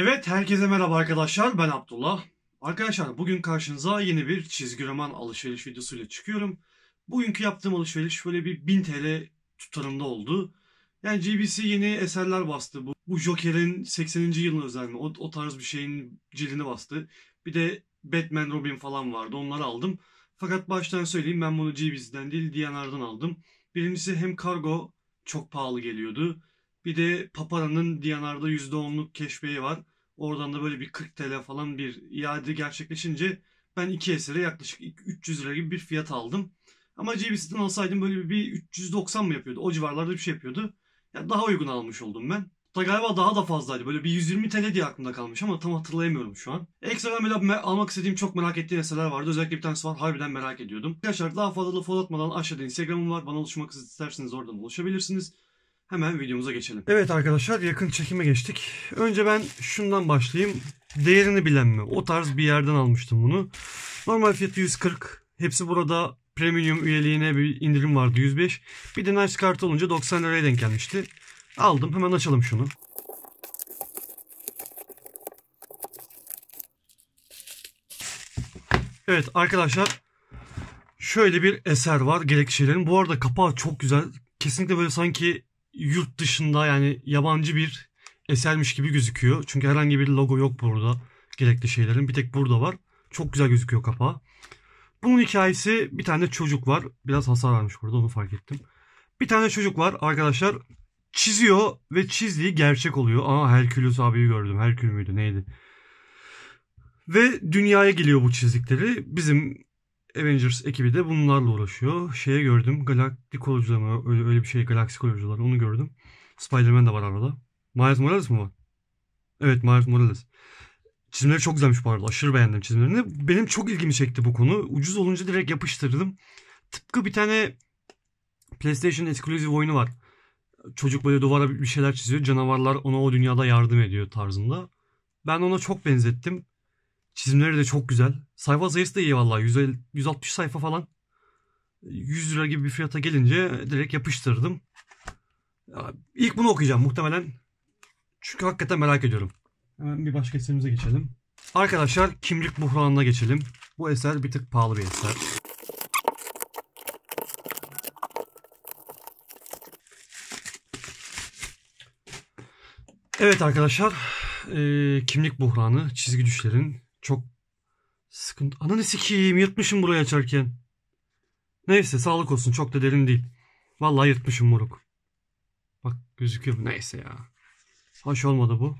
Evet herkese merhaba arkadaşlar ben Abdullah. Arkadaşlar bugün karşınıza yeni bir çizgi roman alışveriş videosuyla çıkıyorum. Bugünkü yaptığım alışveriş böyle bir 1000 TL tutarında oldu. Yani GBC yeni eserler bastı. Bu, bu Joker'in 80. yılına özel O, o tarz bir şeyin cildini bastı. Bir de Batman Robin falan vardı onları aldım. Fakat baştan söyleyeyim ben bunu GBC'den değil DNR'dan aldım. Birincisi hem kargo çok pahalı geliyordu. Bir de Papara'nın Diyanar'da %10'luk keşfeyi var. Oradan da böyle bir 40 TL falan bir iade gerçekleşince ben iki esere yaklaşık 300 lira gibi bir fiyat aldım. Ama JBC'den alsaydım böyle bir 390 mı yapıyordu? O civarlarda bir şey yapıyordu. Yani daha uygun almış oldum ben. Da galiba daha da fazlaydı. Böyle bir 120 TL diye aklımda kalmış ama tam hatırlayamıyorum şu an. Ekstradan böyle almak istediğim çok merak ettiğim eserler vardı. Özellikle bir tanesi var. Harbiden merak ediyordum. Arkadaşlar daha fazla laf atmadan aşağıda Instagram'ım var. Bana ulaşmak isterseniz oradan ulaşabilirsiniz hemen videomuza geçelim. Evet arkadaşlar yakın çekime geçtik. Önce ben şundan başlayayım. Değerini bilen mi? O tarz bir yerden almıştım bunu. Normal fiyatı 140. Hepsi burada premium üyeliğine bir indirim vardı 105. Bir de nice kart olunca 90 liraya denk gelmişti. Aldım hemen açalım şunu. Evet arkadaşlar şöyle bir eser var gerekçelerin. Bu arada kapağı çok güzel. Kesinlikle böyle sanki yurt dışında yani yabancı bir esermiş gibi gözüküyor. Çünkü herhangi bir logo yok burada gerekli şeylerin. Bir tek burada var. Çok güzel gözüküyor kapağı. Bunun hikayesi bir tane çocuk var. Biraz hasar vermiş burada onu fark ettim. Bir tane çocuk var arkadaşlar. Çiziyor ve çizdiği gerçek oluyor. Aa Herkülüs abiyi gördüm. Herkül müydü neydi? Ve dünyaya geliyor bu çizdikleri. Bizim Avengers ekibi de bunlarla uğraşıyor. Şeye gördüm. Galaktik Kolcular mı? Öyle, öyle bir şey. Galaksi Kolcular. Onu gördüm. Spider-Man de var arada. Miles Morales mi var? Evet Miles Morales. Çizimleri çok güzelmiş bu arada. Aşırı beğendim çizimlerini. Benim çok ilgimi çekti bu konu. Ucuz olunca direkt yapıştırdım. Tıpkı bir tane PlayStation Exclusive oyunu var. Çocuk böyle duvara bir şeyler çiziyor. Canavarlar ona o dünyada yardım ediyor tarzında. Ben ona çok benzettim. Çizimleri de çok güzel. Sayfa sayısı da iyi vallahi. 150, 160 sayfa falan. 100 lira gibi bir fiyata gelince direkt yapıştırdım. İlk bunu okuyacağım muhtemelen. Çünkü hakikaten merak ediyorum. Hemen bir başka eserimize geçelim. Arkadaşlar kimlik buhranına geçelim. Bu eser bir tık pahalı bir eser. Evet arkadaşlar, e, kimlik buhranı, çizgi düşlerin çok sıkıntı. Ananı sikiyim yırtmışım burayı açarken. Neyse sağlık olsun çok da derin değil. Vallahi yırtmışım moruk. Bak gözüküyor mu? Neyse ya. Hoş olmadı bu.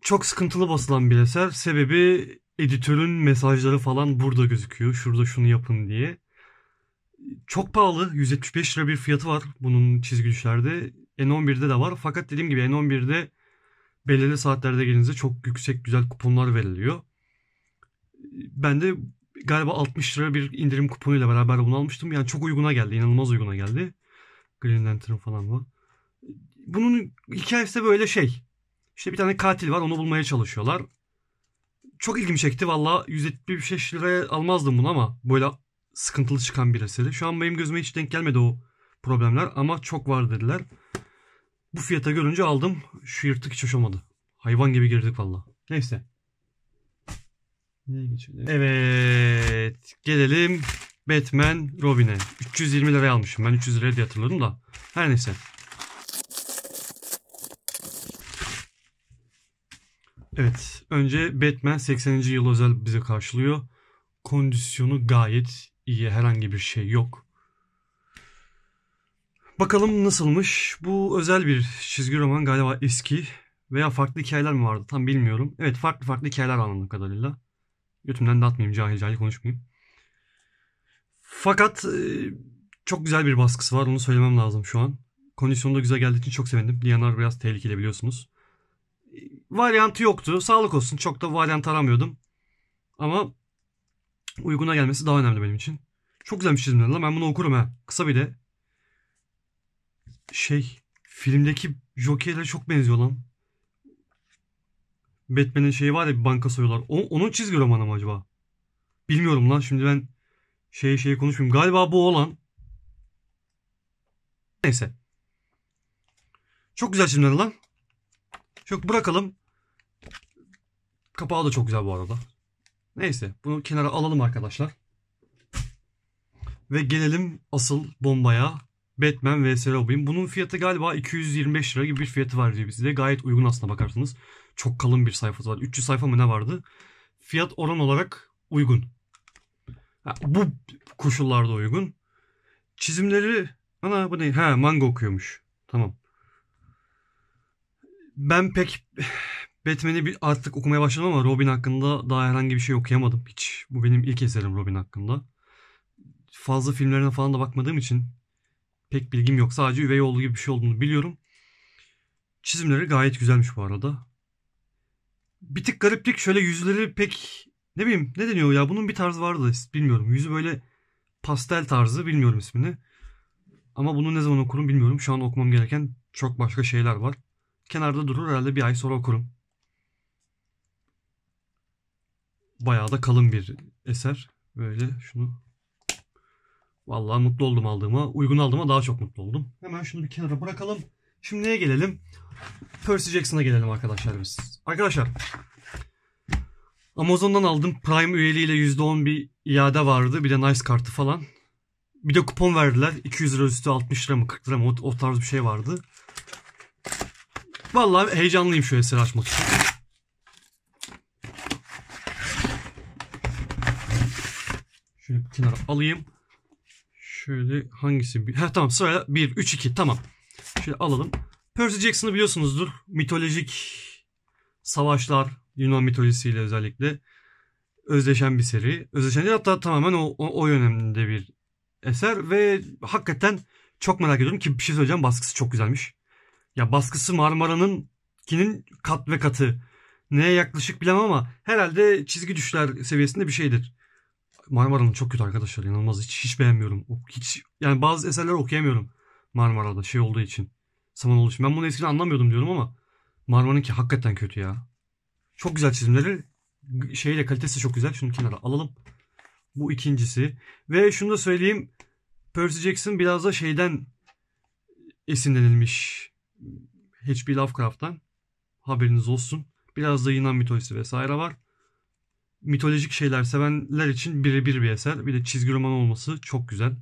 Çok sıkıntılı basılan bir eser. Sebebi editörün mesajları falan burada gözüküyor. Şurada şunu yapın diye. Çok pahalı. 175 lira bir fiyatı var bunun çizgi düşlerde. N11'de de var. Fakat dediğim gibi N11'de belirli saatlerde gelince çok yüksek güzel kuponlar veriliyor. Ben de galiba 60 lira bir indirim kuponuyla beraber bunu almıştım. Yani çok uyguna geldi. inanılmaz uyguna geldi. Green Lantern falan var. Bunun hikayesi de böyle şey. İşte bir tane katil var onu bulmaya çalışıyorlar. Çok ilgimi çekti valla 175 liraya almazdım bunu ama böyle sıkıntılı çıkan bir eseri. Şu an benim gözüme hiç denk gelmedi o problemler ama çok var dediler. Bu fiyata görünce aldım. Şu yırtık hiç hoş olmadı. Hayvan gibi girdik valla. Neyse. Neye geçelim? Evet. Gelelim Batman Robin'e. 320 lira almışım. Ben 300 liraya diye hatırladım da. Her neyse. Evet. Önce Batman 80. yıl özel bize karşılıyor. Kondisyonu gayet iyi. Herhangi bir şey yok. Bakalım nasılmış? Bu özel bir çizgi roman galiba eski veya farklı hikayeler mi vardı tam bilmiyorum. Evet farklı farklı hikayeler anladığım kadarıyla. Götümden dağıtmayayım cahil cahil konuşmayayım. Fakat e, çok güzel bir baskısı var onu söylemem lazım şu an. Kondisyonu güzel geldiği için çok sevindim. Lianar biraz tehlikeli biliyorsunuz. E, varyantı yoktu. Sağlık olsun. Çok da varyant aramıyordum. Ama uyguna gelmesi daha önemli benim için. Çok güzelmiş çizimler lan. Ben bunu okurum ha. Kısa bir de şey filmdeki Joker'e çok benziyor lan. Batman'in şeyi var ya bir banka soyuyorlar. O, onun çizgi romanı mı acaba? Bilmiyorum lan şimdi ben şey şey konuşmayayım. Galiba bu olan. Neyse. Çok güzel çizimler lan. Çok bırakalım. Kapağı da çok güzel bu arada. Neyse bunu kenara alalım arkadaşlar. Ve gelelim asıl bombaya. Batman vs. Robin. Bunun fiyatı galiba 225 lira gibi bir fiyatı var diyor bize Gayet uygun aslına bakarsanız. Çok kalın bir sayfası var. 300 sayfa mı ne vardı? Fiyat oran olarak uygun. bu koşullarda uygun. Çizimleri... Ana bu ne? Ha manga okuyormuş. Tamam. Ben pek Batman'i bir artık okumaya başladım ama Robin hakkında daha herhangi bir şey okuyamadım hiç. Bu benim ilk eserim Robin hakkında. Fazla filmlerine falan da bakmadığım için pek bilgim yok. Sadece üvey oğlu gibi bir şey olduğunu biliyorum. Çizimleri gayet güzelmiş bu arada. Bir tık gariplik şöyle yüzleri pek ne bileyim ne deniyor ya bunun bir tarzı vardı bilmiyorum. Yüzü böyle pastel tarzı bilmiyorum ismini. Ama bunu ne zaman okurum bilmiyorum. Şu an okumam gereken çok başka şeyler var. Kenarda durur herhalde bir ay sonra okurum. Bayağı da kalın bir eser. Böyle şunu Vallahi mutlu oldum aldığıma. Uygun aldığıma daha çok mutlu oldum. Hemen şunu bir kenara bırakalım. Şimdi neye gelelim? Percy Jackson'a gelelim arkadaşlar biz. Arkadaşlar Amazon'dan aldım. Prime üyeliğiyle %10 bir iade vardı. Bir de Nice kartı falan. Bir de kupon verdiler. 200 lira üstü 60 lira mı 40 lira mı o, tarz bir şey vardı. Vallahi heyecanlıyım şu eseri açmak için. Şöyle bir kenara alayım. Şöyle hangisi? Ha tamam sıraya 1, 3, 2 tamam. Şöyle alalım. Percy Jackson'ı biliyorsunuzdur. Mitolojik savaşlar Yunan mitolojisiyle özellikle özdeşen bir seri. Özdeşen değil hatta tamamen o, o, o yönemde bir eser ve hakikaten çok merak ediyorum ki bir şey söyleyeceğim baskısı çok güzelmiş. Ya baskısı Marmara'nın kinin kat ve katı. Neye yaklaşık bilemem ama herhalde çizgi düşler seviyesinde bir şeydir. Marmara'nın çok kötü arkadaşlar inanılmaz hiç hiç beğenmiyorum. Hiç yani bazı eserler okuyamıyorum Marmara'da şey olduğu için. Saman oluş. Ben bunu eskiden anlamıyordum diyorum ama ki hakikaten kötü ya. Çok güzel çizimleri şeyle kalitesi çok güzel. Şunu kenara alalım. Bu ikincisi. Ve şunu da söyleyeyim. Percy Jackson biraz da şeyden esinlenilmiş. H.P. Lovecraft'tan. Haberiniz olsun. Biraz da Yunan mitolojisi vesaire var mitolojik şeyler sevenler için birebir bir eser. Bir de çizgi roman olması çok güzel.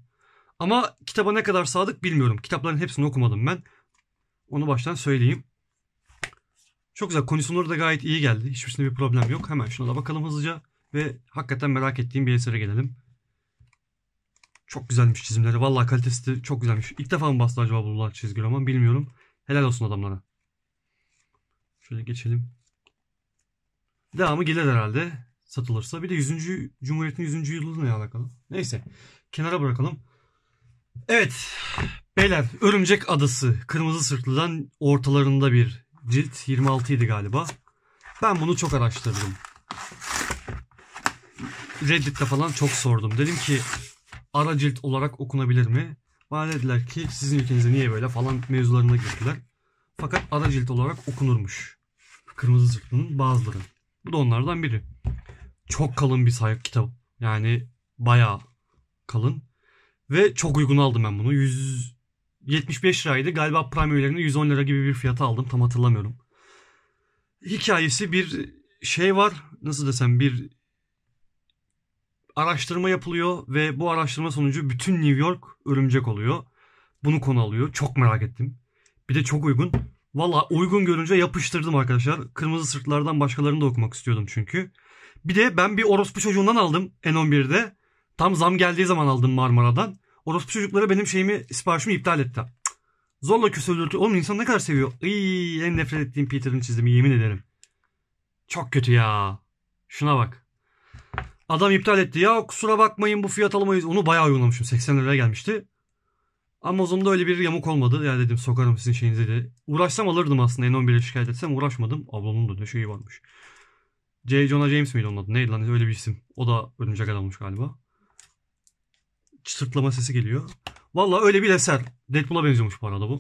Ama kitaba ne kadar sadık bilmiyorum. Kitapların hepsini okumadım ben. Onu baştan söyleyeyim. Çok güzel. Kondisyonları da gayet iyi geldi. Hiçbirisinde bir problem yok. Hemen şuna da bakalım hızlıca. Ve hakikaten merak ettiğim bir esere gelelim. Çok güzelmiş çizimleri. Vallahi kalitesi de çok güzelmiş. İlk defa mı bastı acaba bunlar çizgi roman bilmiyorum. Helal olsun adamlara. Şöyle geçelim. Devamı gelir herhalde satılırsa. Bir de 100. Cumhuriyet'in 100. yılıyla ne alakalı? Neyse kenara bırakalım. Evet beyler Örümcek Adası Kırmızı Sırtlı'dan ortalarında bir cilt 26 idi galiba. Ben bunu çok araştırdım. Reddit'te falan çok sordum. Dedim ki ara cilt olarak okunabilir mi? Bana dediler ki sizin ülkenizde niye böyle falan mevzularına girdiler. Fakat ara cilt olarak okunurmuş. Kırmızı Sırtlı'nın bazıları. Bu da onlardan biri. Çok kalın bir sayfa kitap. Yani bayağı kalın. Ve çok uygun aldım ben bunu. 175 liraydı. Galiba Prime üyelerine 110 lira gibi bir fiyata aldım. Tam hatırlamıyorum. Hikayesi bir şey var. Nasıl desem bir araştırma yapılıyor ve bu araştırma sonucu bütün New York örümcek oluyor. Bunu konu alıyor. Çok merak ettim. Bir de çok uygun. Valla uygun görünce yapıştırdım arkadaşlar. Kırmızı sırtlardan başkalarını da okumak istiyordum çünkü. Bir de ben bir orospu çocuğundan aldım N11'de. Tam zam geldiği zaman aldım Marmara'dan. Orospu çocukları benim şeyimi siparişimi iptal etti. Zorla küsüldürtü. Oğlum insan ne kadar seviyor. Iy, en nefret ettiğim Peter'ın çizimi yemin ederim. Çok kötü ya. Şuna bak. Adam iptal etti. Ya kusura bakmayın bu fiyat alamayız. Onu bayağı yollamışım. 80 liraya gelmişti. Amazon'da öyle bir yamuk olmadı. Ya dedim sokarım sizin şeyinize de. Uğraşsam alırdım aslında. N11'e şikayet etsem uğraşmadım. Ablamın da şeyi varmış. J. Jonah James miydi onun adı? Neydi lan öyle bir isim. O da örümcek adammış galiba. Çırtlama sesi geliyor. Valla öyle bir eser. Deadpool'a benziyormuş bu arada bu.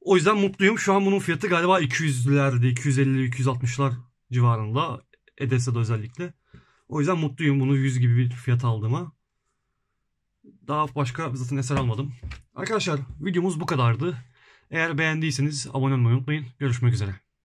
O yüzden mutluyum. Şu an bunun fiyatı galiba 200'lerde, 250-260'lar civarında. Edesa'da özellikle. O yüzden mutluyum bunu 100 gibi bir fiyat aldığıma. Daha başka zaten eser almadım. Arkadaşlar videomuz bu kadardı. Eğer beğendiyseniz abone olmayı unutmayın. Görüşmek üzere.